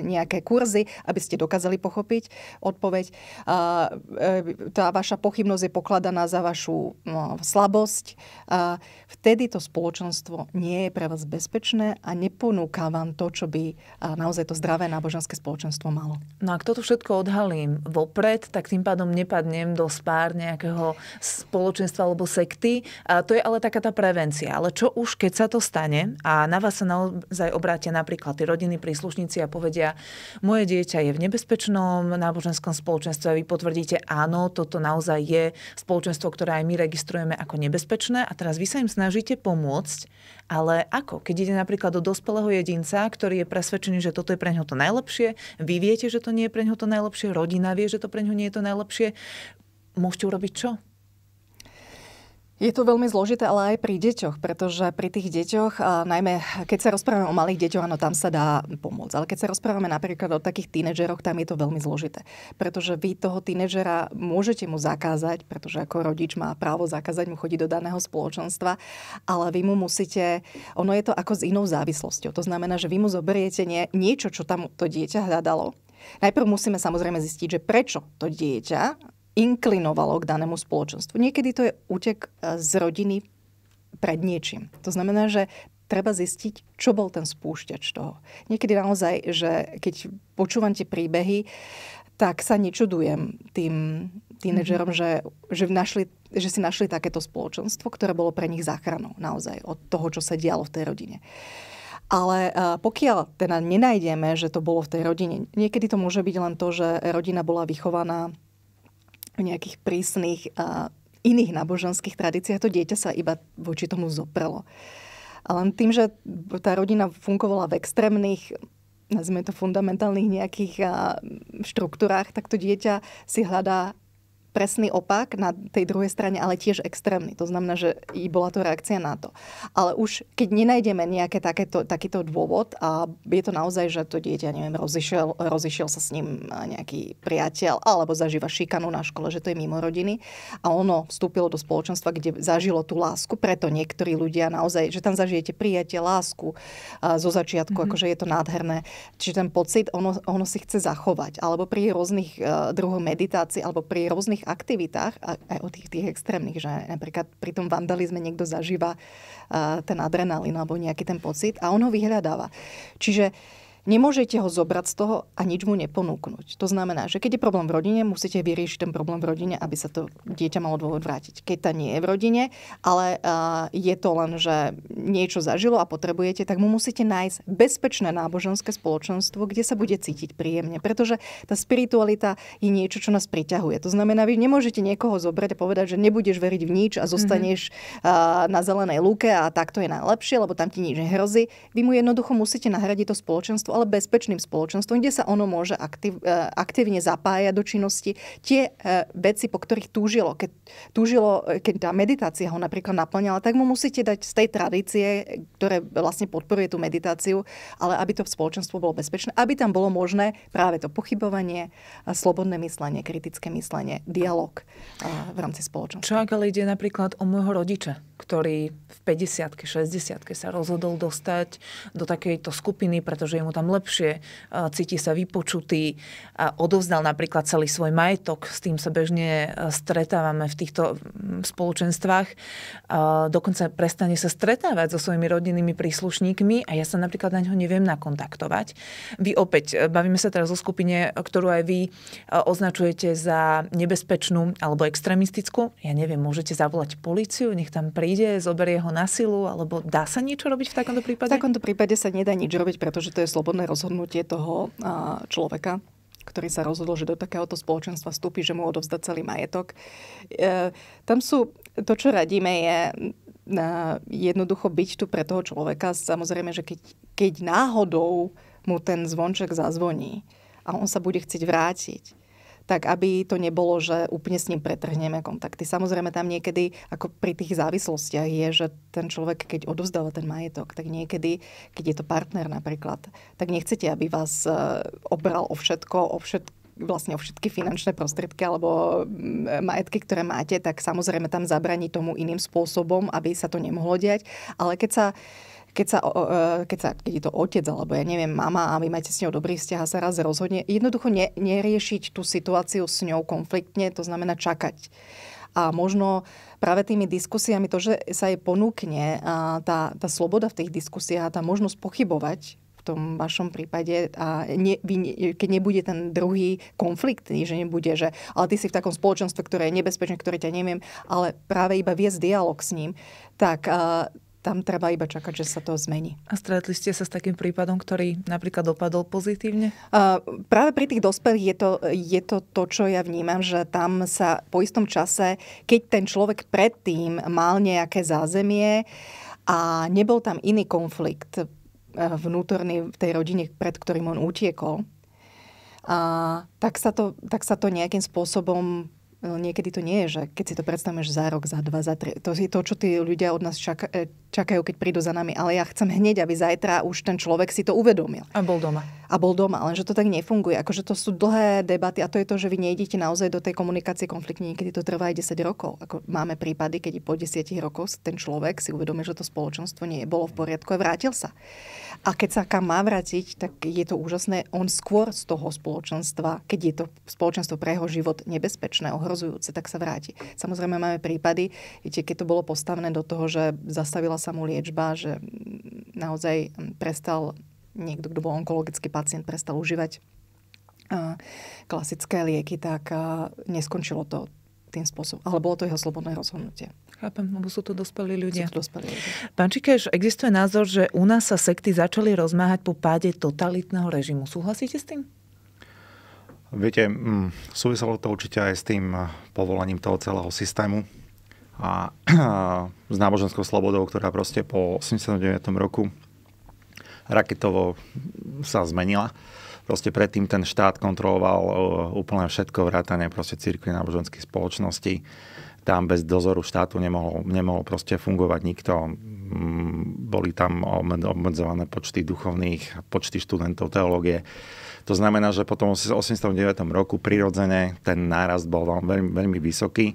nejaké kurzy, aby ste dokázali pochopiť odpoveď. A, e, e, tá vaša pochybnosť je pokladaná za vašu no, slabosť. A e, vtedy to spoločenstvo nie je pre vás bezpečné a neponúka vám to, čo by naozaj to zdravé náboženské spoločenstvo malo. No a kto to všetko odhalím vopred, tak tak tým pádom nepadnem do spár nejakého spoločenstva alebo sekty. A to je ale taká tá prevencia. Ale čo už, keď sa to stane a na vás sa naozaj obrátia napríklad tí rodiny príslušníci a povedia, moje dieťa je v nebezpečnom náboženskom spoločenstve a vy potvrdíte, áno, toto naozaj je spoločenstvo, ktoré aj my registrujeme ako nebezpečné a teraz vy sa im snažíte pomôcť ale ako? Keď ide napríklad do dospelého jedinca, ktorý je presvedčený, že toto je pre neho to najlepšie, vy viete, že to nie je pre neho to najlepšie, rodina vie, že to pre neho nie je to najlepšie, môžete urobiť čo? Je to veľmi zložité, ale aj pri deťoch, pretože pri tých deťoch, a najmä keď sa rozprávame o malých deťoch, áno, tam sa dá pomôcť. Ale keď sa rozprávame napríklad o takých tínedžeroch, tam je to veľmi zložité. Pretože vy toho tínedžera môžete mu zakázať, pretože ako rodič má právo zakázať mu chodiť do daného spoločenstva, ale vy mu musíte, ono je to ako s inou závislosťou. To znamená, že vy mu zoberiete nie, niečo, čo tam to dieťa hľadalo, Najprv musíme samozrejme zistiť, že prečo to dieťa inklinovalo k danému spoločenstvu. Niekedy to je útek e, z rodiny pred niečím. To znamená, že treba zistiť, čo bol ten spúšťač toho. Niekedy naozaj, že keď počúvam tie príbehy, tak sa nečudujem tým tínedžerom, mm-hmm. že, že, našli, že si našli takéto spoločenstvo, ktoré bolo pre nich záchranou naozaj od toho, čo sa dialo v tej rodine. Ale e, pokiaľ teda nenájdeme, že to bolo v tej rodine, niekedy to môže byť len to, že rodina bola vychovaná v nejakých prísnych a iných náboženských tradíciách to dieťa sa iba voči tomu zoprelo. A len tým, že tá rodina fungovala v extrémnych nazvime to fundamentálnych nejakých štruktúrách, tak to dieťa si hľadá presný opak na tej druhej strane, ale tiež extrémny. To znamená, že i bola to reakcia na to. Ale už keď nenájdeme nejaké takéto, takýto dôvod a je to naozaj, že to dieťa, neviem, rozišiel, rozišiel sa s ním nejaký priateľ alebo zažíva šikanu na škole, že to je mimo rodiny a ono vstúpilo do spoločenstva, kde zažilo tú lásku, preto niektorí ľudia naozaj, že tam zažijete prijatie, lásku zo začiatku, mm-hmm. akože je to nádherné. Čiže ten pocit, ono, ono si chce zachovať. Alebo pri rôznych e, druhoch meditácií, alebo pri rôznych extrémnych aktivitách, aj o tých, tých extrémnych, že napríklad pri tom vandalizme niekto zažíva ten adrenalín alebo nejaký ten pocit a on ho vyhľadáva. Čiže Nemôžete ho zobrať z toho a nič mu neponúknuť. To znamená, že keď je problém v rodine, musíte vyriešiť ten problém v rodine, aby sa to dieťa malo dôvod vrátiť. Keď to nie je v rodine, ale uh, je to len, že niečo zažilo a potrebujete, tak mu musíte nájsť bezpečné náboženské spoločenstvo, kde sa bude cítiť príjemne. Pretože tá spiritualita je niečo, čo nás priťahuje. To znamená, vy nemôžete niekoho zobrať a povedať, že nebudeš veriť v nič a mhm. zostaneš mm-hmm. uh, na zelenej lúke a tak to je najlepšie, lebo tam ti nič nehrozí. Vy mu jednoducho musíte nahradiť to spoločenstvo ale bezpečným spoločenstvom, kde sa ono môže aktiv, e, aktivne zapájať do činnosti. Tie e, veci, po ktorých túžilo, keď, túžilo, e, keď tá meditácia ho napríklad naplňala, tak mu musíte dať z tej tradície, ktoré vlastne podporuje tú meditáciu, ale aby to spoločenstvo bolo bezpečné, aby tam bolo možné práve to pochybovanie, slobodné myslenie, kritické myslenie, dialog v rámci spoločenstva. Čo ak ale ide napríklad o môjho rodiča? ktorý v 50 60 sa rozhodol dostať do takejto skupiny, pretože je mu tam lepšie, e, cíti sa vypočutý, a odovzdal napríklad celý svoj majetok, s tým sa bežne e, stretávame v týchto spoločenstvách, e, dokonca prestane sa stretávať so svojimi rodinnými príslušníkmi a ja sa napríklad na ňo neviem nakontaktovať. Vy opäť, bavíme sa teraz o skupine, ktorú aj vy označujete za nebezpečnú alebo extrémistickú. Ja neviem, môžete zavolať policiu, nech tam príde príde, zoberie ho na silu, alebo dá sa niečo robiť v takomto prípade? V takomto prípade sa nedá nič robiť, pretože to je slobodné rozhodnutie toho človeka ktorý sa rozhodol, že do takéhoto spoločenstva vstúpi, že mu odovzda celý majetok. E, tam sú, to čo radíme je na, jednoducho byť tu pre toho človeka. Samozrejme, že keď, keď náhodou mu ten zvonček zazvoní a on sa bude chcieť vrátiť, tak aby to nebolo, že úplne s ním pretrhneme kontakty. Samozrejme tam niekedy, ako pri tých závislostiach je, že ten človek, keď odovzdáva ten majetok, tak niekedy, keď je to partner napríklad, tak nechcete, aby vás e, obral o všetko, o všetko vlastne o všetky finančné prostriedky alebo e, majetky, ktoré máte, tak samozrejme tam zabraní tomu iným spôsobom, aby sa to nemohlo diať. Ale keď sa keď sa, e, keď sa keď je to otec alebo ja neviem, mama a vy máte s ňou dobrý vzťah a sa raz rozhodne, jednoducho ne, neriešiť tú situáciu s ňou konfliktne, to znamená čakať. A možno práve tými diskusiami, to, že sa jej ponúkne tá, tá sloboda v tých diskusiách, tá možnosť pochybovať, v tom vašom prípade a ne, vy, keď nebude ten druhý konflikt, že nebude, že ale ty si v takom spoločenstve, ktoré je nebezpečné, ktoré ťa neviem, ale práve iba viesť dialog s ním, tak a, tam treba iba čakať, že sa to zmení. A stretli ste sa s takým prípadom, ktorý napríklad dopadol pozitívne? Uh, práve pri tých dospelých je to, je to to, čo ja vnímam, že tam sa po istom čase, keď ten človek predtým mal nejaké zázemie a nebol tam iný konflikt eh, vnútorný v tej rodine, pred ktorým on utiekol, a tak, sa to, tak sa to nejakým spôsobom eh, niekedy to nie je, že keď si to predstavuješ za rok, za dva, za tri, to je to, čo tí ľudia od nás čaka, eh, čakajú, keď prídu za nami, ale ja chcem hneď, aby zajtra už ten človek si to uvedomil. A bol doma. A bol doma, lenže to tak nefunguje. Akože to sú dlhé debaty a to je to, že vy nejdete naozaj do tej komunikácie konfliktní, niekedy to trvá aj 10 rokov. Ako máme prípady, keď po 10 rokoch ten človek si uvedomil, že to spoločenstvo nie bolo v poriadku a vrátil sa. A keď sa kam má vrátiť, tak je to úžasné. On skôr z toho spoločenstva, keď je to spoločenstvo pre jeho život nebezpečné, ohrozujúce, tak sa vráti. Samozrejme máme prípady, viete, keď to bolo postavené do toho, že zastavila sa mu liečba, že naozaj prestal niekto, kto bol onkologický pacient, prestal užívať klasické lieky, tak neskončilo to tým spôsobom. Ale bolo to jeho slobodné rozhodnutie. Chápem, lebo sú to dospelí ľudia. Sú to dospelí ľudia. Pán Čikeš, existuje názor, že u nás sa sekty začali rozmáhať po páde totalitného režimu. Súhlasíte s tým? Viete, mm, súviselo to určite aj s tým povolaním toho celého systému, a, s náboženskou slobodou, ktorá proste po 89. roku raketovo sa zmenila. Proste predtým ten štát kontroloval e, úplne všetko, vrátane proste církvy náboženských spoločností. Tam bez dozoru štátu nemohol, nemohol proste fungovať nikto. Boli tam obmedzované počty duchovných, počty študentov teológie. To znamená, že potom v 89. roku prirodzene ten nárast bol veľmi, veľmi vysoký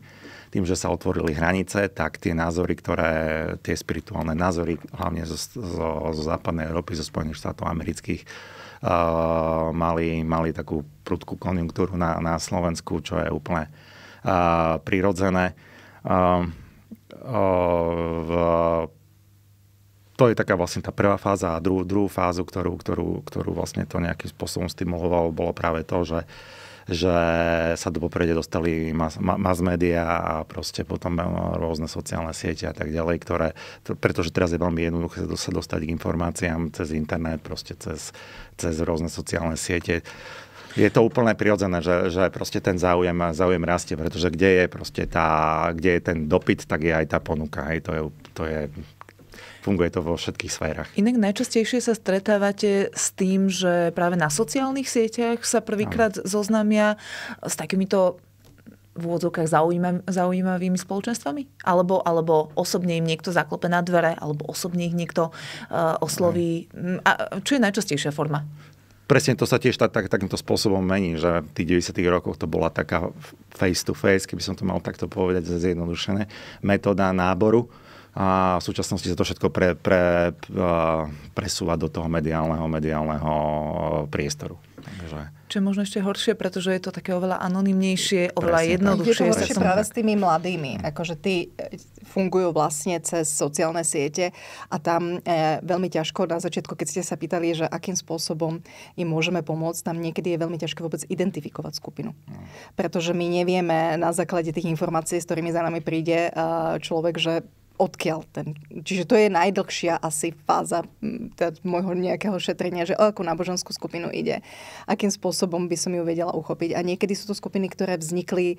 tým, že sa otvorili hranice, tak tie názory, ktoré, tie spirituálne názory, hlavne zo, zo, zo západnej Európy, zo Spojených štátov amerických, uh, mali, mali takú prudkú konjunktúru na, na Slovensku, čo je úplne uh, prirodzené. Uh, v, to je taká vlastne tá prvá fáza a druhú, druhú fázu, ktorú, ktorú, ktorú vlastne to nejakým spôsobom stimulovalo, bolo práve to, že že sa do poprede dostali mass, mass media a proste potom eh, rôzne sociálne siete a tak ďalej, ktoré, pretože teraz je veľmi jednoduché sa dostať k informáciám cez internet, proste cez, cez rôzne sociálne siete je to úplne prirodzené, že, že proste ten záujem, záujem rastie, pretože kde je proste tá, kde je ten dopyt, tak je aj tá ponuka. Hej, to je, to je funguje to vo všetkých sférach. Inak najčastejšie sa stretávate s tým, že práve na sociálnych sieťach sa prvýkrát zoznámia s takýmito v úvodzovkách zaujímav, zaujímavými spoločenstvami? Alebo, alebo osobne im niekto zaklope na dvere, alebo osobne ich niekto uh, osloví? A čo je najčastejšia forma? Presne to sa tiež tak, tak, takýmto spôsobom mení, že v tých 90. rokoch to bola taká face-to-face, keby som to mal takto povedať, zjednodušené, metóda náboru. Uh, a v súčasnosti sa to všetko pre, pre, eh, presúva do toho mediálneho, mediálneho eh, priestoru. Takže... Čo je možno ešte horšie, pretože je to také oveľa anonymnejšie, oveľa Presne, jednoduchšie. Je to horšie vlastne práve s tými mladými. Akože tí eh, fungujú vlastne cez sociálne siete a tam e, veľmi ťažko na začiatku, keď ste sa pýtali, že akým spôsobom im môžeme pomôcť, tam niekedy je veľmi ťažké vôbec identifikovať skupinu. Mm. Pretože my nevieme na základe tých informácií, s ktorými za nami príde e, človek, že odkiaľ ten... Čiže to je najdlhšia asi fáza teda môjho nejakého šetrenia, že o akú náboženskú skupinu ide, akým spôsobom by som ju vedela uchopiť. A niekedy sú to skupiny, ktoré vznikli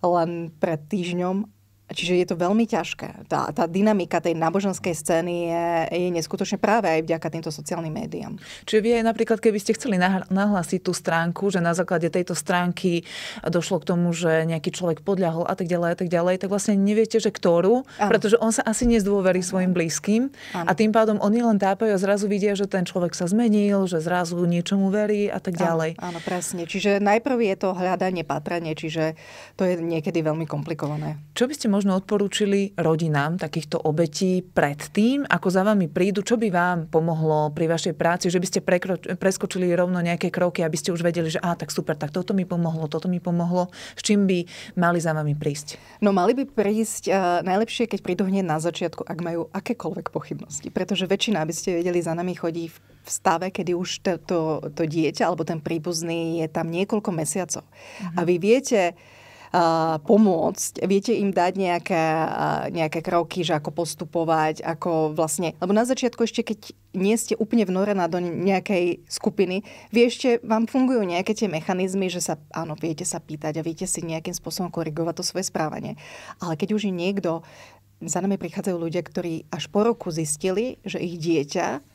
len pred týždňom Čiže je to veľmi ťažké. Tá, tá dynamika tej náboženskej scény je, je neskutočne práve aj vďaka týmto sociálnym médiám. Čiže vy aj napríklad, keby ste chceli nahlásiť tú stránku, že na základe tejto stránky došlo k tomu, že nejaký človek podľahol a tak ďalej a tak ďalej, tak vlastne neviete, že ktorú, ano. pretože on sa asi nezdôverí svojim blízkym ano. a tým pádom oni len tápajú a zrazu vidia, že ten človek sa zmenil, že zrazu niečomu verí a tak ďalej. Áno, presne. Čiže najprv je to hľadanie, patranie, čiže to je niekedy veľmi komplikované. Čo by ste možno odporúčili rodinám takýchto obetí pred tým, ako za vami prídu? Čo by vám pomohlo pri vašej práci, že by ste preskočili rovno nejaké kroky, aby ste už vedeli, že á, tak super, tak toto mi pomohlo, toto mi pomohlo. S čím by mali za vami prísť? No mali by prísť uh, najlepšie, keď prídu hneď na začiatku, ak majú akékoľvek pochybnosti. Pretože väčšina, aby ste vedeli, za nami chodí v v stave, kedy už to, to, to dieťa alebo ten príbuzný je tam niekoľko mesiacov. Mhm. A vy viete, pomôcť? Viete im dať nejaké, nejaké kroky, že ako postupovať, ako vlastne... Lebo na začiatku ešte, keď nie ste úplne vnorená do nejakej skupiny, vy ešte vám fungujú nejaké tie mechanizmy, že sa, áno, viete sa pýtať a viete si nejakým spôsobom korigovať to svoje správanie. Ale keď už je niekto, za nami prichádzajú ľudia, ktorí až po roku zistili, že ich dieťa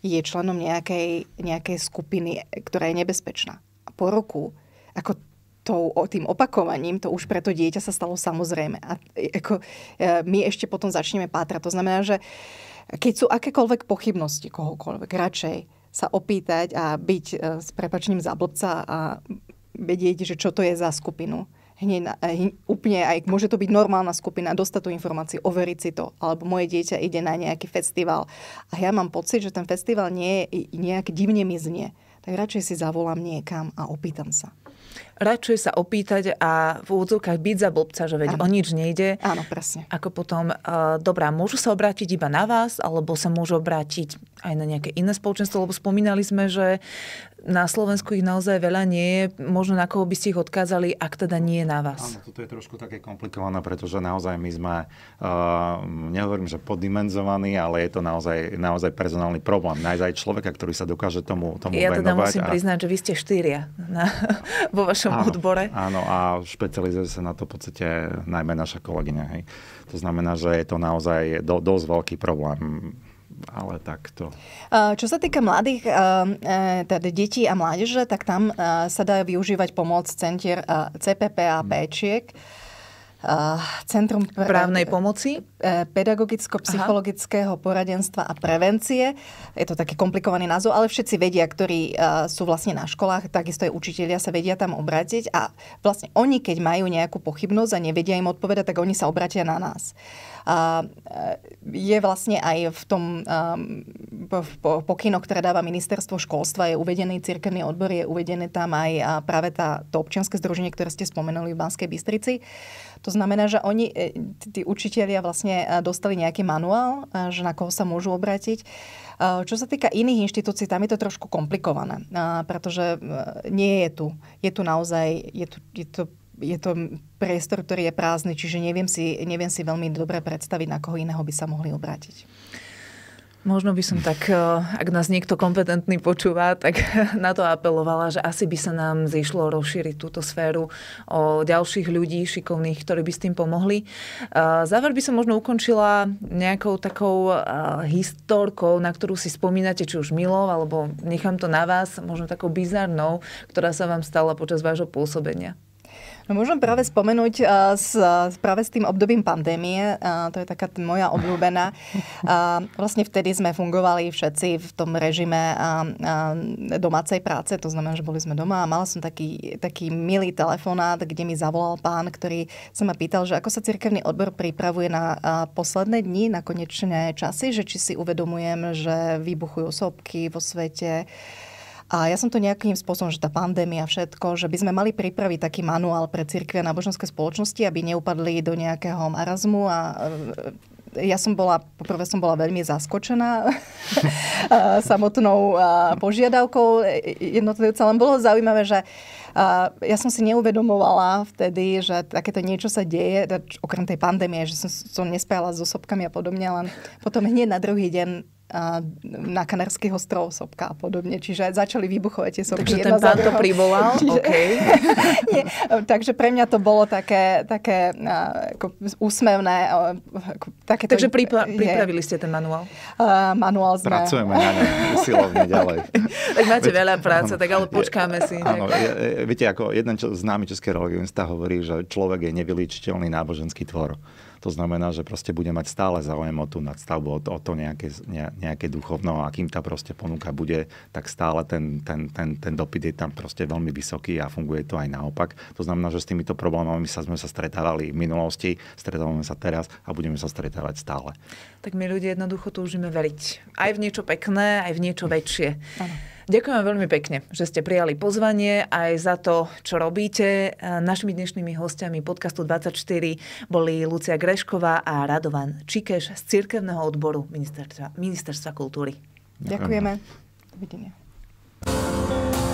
je členom nejakej, nejakej skupiny, ktorá je nebezpečná. A po roku, ako tou, tým opakovaním, to už preto dieťa sa stalo samozrejme. A e, ako, e, my ešte potom začneme pátrať. To znamená, že keď sú akékoľvek pochybnosti kohokoľvek, radšej sa opýtať a byť e, s prepačením za blbca a vedieť, že čo to je za skupinu. Hneď na, úplne aj môže to byť normálna skupina, dostať tú informáciu, overiť si to. Alebo moje dieťa ide na nejaký festival a ja mám pocit, že ten festival nie, nejak divne mi znie. Tak radšej si zavolám niekam a opýtam sa radšej sa opýtať a v úvodzovkách byť za blbca, že veď ano. o nič nejde. Áno, presne. Ako potom, uh, dobrá, môžu sa obrátiť iba na vás, alebo sa môžu obrátiť aj na nejaké iné spoločenstvo, lebo spomínali sme, že na Slovensku ich naozaj veľa nie je. Možno na koho by ste ich odkázali, ak teda nie je na vás. Áno, toto je trošku také komplikované, pretože naozaj my sme, uh, nehovorím, že poddimenzovaní, ale je to naozaj, naozaj personálny problém. Nájsť aj človeka, ktorý sa dokáže tomu, tomu ja teda venovať. Ja teda musím a... priznať, že vy ste štyria na, vo vašom našom áno, odbore. Áno, a špecializuje sa na to v podstate najmä naša kolegyňa. Hej. To znamená, že je to naozaj do, dosť veľký problém ale takto. Čo sa týka mladých, teda detí a mládeže, tak tam sa dá využívať pomoc centier CPP a péčiek. Hmm Eh, Centrum pre, právnej pomoci, eh, pedagogicko-psychologického Aha. poradenstva a prevencie. Je to taký komplikovaný názov, ale všetci vedia, ktorí eh, sú vlastne na školách, takisto aj učitelia sa vedia tam obrátiť a vlastne oni, keď majú nejakú pochybnosť a nevedia im odpovedať, tak oni sa obratia na nás. E, je vlastne aj v tom pokyno, ktoré dáva ministerstvo školstva, je uvedený cirkevný odbor, je uvedené tam aj práve tá, to občianske združenie, ktoré ste spomenuli v Banskej Bystrici. To znamená, že oni, e, tí učiteľia vlastne e, dostali nejaký manuál, že na koho sa môžu obrátiť. Čo sa týka iných inštitúcií, tam je to trošku komplikované, pretože nie je tu. Je tu naozaj, je tu, je tu je to priestor, ktorý je prázdny, čiže neviem si, neviem si veľmi dobre predstaviť, na koho iného by sa mohli obrátiť. Možno by som tak, eh, ak nás niekto kompetentný počúva, tak na to apelovala, že asi by sa nám zišlo rozšíriť túto sféru o ďalších ľudí šikovných, ktorí by s tým pomohli. Eh, záver by som možno ukončila nejakou takou eh, historkou, na ktorú si spomínate, či už milou, alebo nechám to na vás, možno takou bizarnou, ktorá sa vám stala počas vášho pôsobenia. No môžem práve spomenúť uh, s, práve s tým obdobím pandémie, uh, to je taká moja obľúbená. Uh, vlastne vtedy sme fungovali všetci v tom režime uh, uh, domácej práce, to znamená, že boli sme doma a mala som taký, taký milý telefonát, kde mi zavolal pán, ktorý sa ma pýtal, že ako sa cirkevný odbor pripravuje na uh, posledné dni, na konečné časy, že či si uvedomujem, že vybuchujú sopky vo svete, uh, a ja som to nejakým spôsobom, že tá pandémia, všetko, že by sme mali pripraviť taký manuál pre církve a náboženské spoločnosti, aby neupadli do nejakého marazmu a e, ja som bola, poprvé som bola veľmi zaskočená samotnou požiadavkou e, jednotlivca, len bolo zaujímavé, že ja som si neuvedomovala vtedy, že takéto niečo sa deje, teda, okrem tej pandémie, že som, som nespájala s osobkami a podobne, len potom hneď na druhý deň na Kanárskych ostrov sopka a podobne. Čiže začali vybuchovať tie sopky. Takže ten pán to privolal? Čiže, okay. nie, takže pre mňa to bolo také, také ako úsmevné. Ako, také takže to, pripra- pripravili je, ste ten manuál? Uh, manuál sme. Pracujeme na ne usilovne ďalej. tak máte Veď, veľa práce, áno, tak ale počkáme je, si. Áno, je, je, viete, ako jeden čo, známy český religionista hovorí, že človek je nevyličiteľný náboženský tvor. To znamená, že proste bude mať stále záujem o tú nadstavbu, o to, o to nejaké, ne, nejaké duchovno a kým tá proste ponuka bude, tak stále ten, ten, ten, ten dopyt je tam proste veľmi vysoký a funguje to aj naopak. To znamená, že s týmito problémami sa sme sa stretávali v minulosti, stretávame sa teraz a budeme sa stretávať stále. Tak my ľudia jednoducho túžime veriť. Aj v niečo pekné, aj v niečo väčšie. Ano. Ďakujem veľmi pekne, že ste prijali pozvanie aj za to, čo robíte. Našimi dnešnými hostiami podcastu 24 boli Lucia Grešková a Radovan Čikeš z Cirkevného odboru Ministerstva, Ministerstva kultúry. Ďakujeme. Dovidenia.